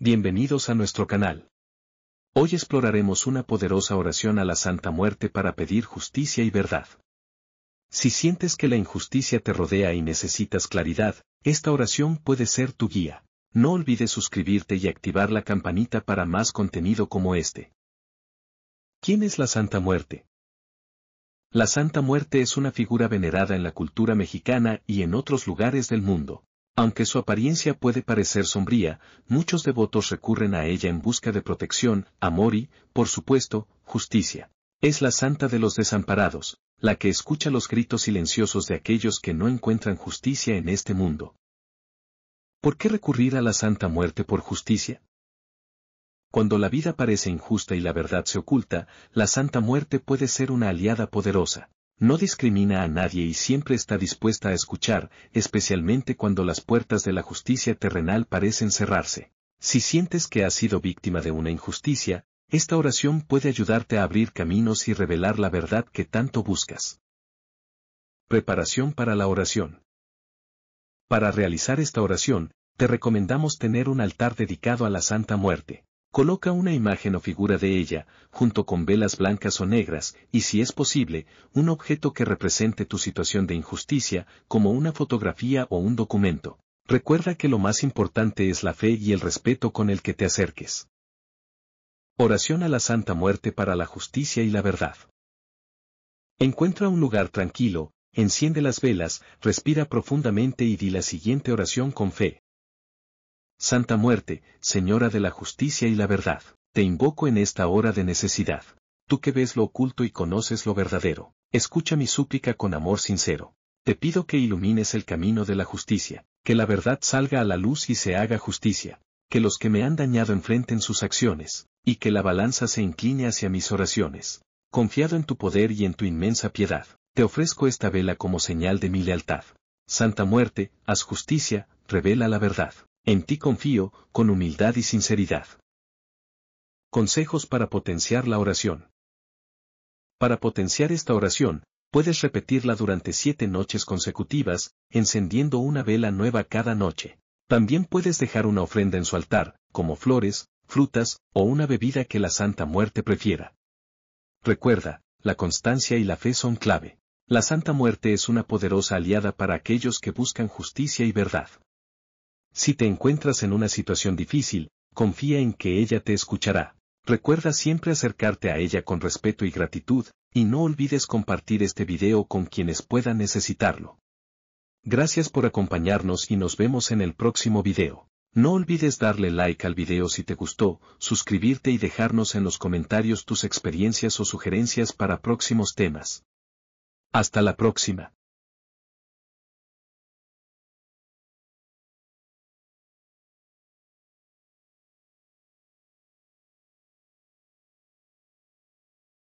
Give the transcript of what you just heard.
Bienvenidos a nuestro canal. Hoy exploraremos una poderosa oración a la Santa Muerte para pedir justicia y verdad. Si sientes que la injusticia te rodea y necesitas claridad, esta oración puede ser tu guía. No olvides suscribirte y activar la campanita para más contenido como este. ¿Quién es la Santa Muerte? La Santa Muerte es una figura venerada en la cultura mexicana y en otros lugares del mundo. Aunque su apariencia puede parecer sombría, muchos devotos recurren a ella en busca de protección, amor y, por supuesto, justicia. Es la santa de los desamparados, la que escucha los gritos silenciosos de aquellos que no encuentran justicia en este mundo. ¿Por qué recurrir a la Santa Muerte por justicia? Cuando la vida parece injusta y la verdad se oculta, la Santa Muerte puede ser una aliada poderosa. No discrimina a nadie y siempre está dispuesta a escuchar, especialmente cuando las puertas de la justicia terrenal parecen cerrarse. Si sientes que has sido víctima de una injusticia, esta oración puede ayudarte a abrir caminos y revelar la verdad que tanto buscas. Preparación para la oración. Para realizar esta oración, te recomendamos tener un altar dedicado a la Santa Muerte. Coloca una imagen o figura de ella, junto con velas blancas o negras, y si es posible, un objeto que represente tu situación de injusticia, como una fotografía o un documento. Recuerda que lo más importante es la fe y el respeto con el que te acerques. Oración a la Santa Muerte para la Justicia y la Verdad. Encuentra un lugar tranquilo, enciende las velas, respira profundamente y di la siguiente oración con fe. Santa Muerte, Señora de la Justicia y la Verdad, te invoco en esta hora de necesidad. Tú que ves lo oculto y conoces lo verdadero, escucha mi súplica con amor sincero. Te pido que ilumines el camino de la justicia, que la verdad salga a la luz y se haga justicia, que los que me han dañado enfrenten sus acciones, y que la balanza se incline hacia mis oraciones. Confiado en tu poder y en tu inmensa piedad, te ofrezco esta vela como señal de mi lealtad. Santa Muerte, haz justicia, revela la verdad. En ti confío, con humildad y sinceridad. Consejos para potenciar la oración. Para potenciar esta oración, puedes repetirla durante siete noches consecutivas, encendiendo una vela nueva cada noche. También puedes dejar una ofrenda en su altar, como flores, frutas o una bebida que la Santa Muerte prefiera. Recuerda, la constancia y la fe son clave. La Santa Muerte es una poderosa aliada para aquellos que buscan justicia y verdad. Si te encuentras en una situación difícil, confía en que ella te escuchará. Recuerda siempre acercarte a ella con respeto y gratitud, y no olvides compartir este video con quienes puedan necesitarlo. Gracias por acompañarnos y nos vemos en el próximo video. No olvides darle like al video si te gustó, suscribirte y dejarnos en los comentarios tus experiencias o sugerencias para próximos temas. Hasta la próxima.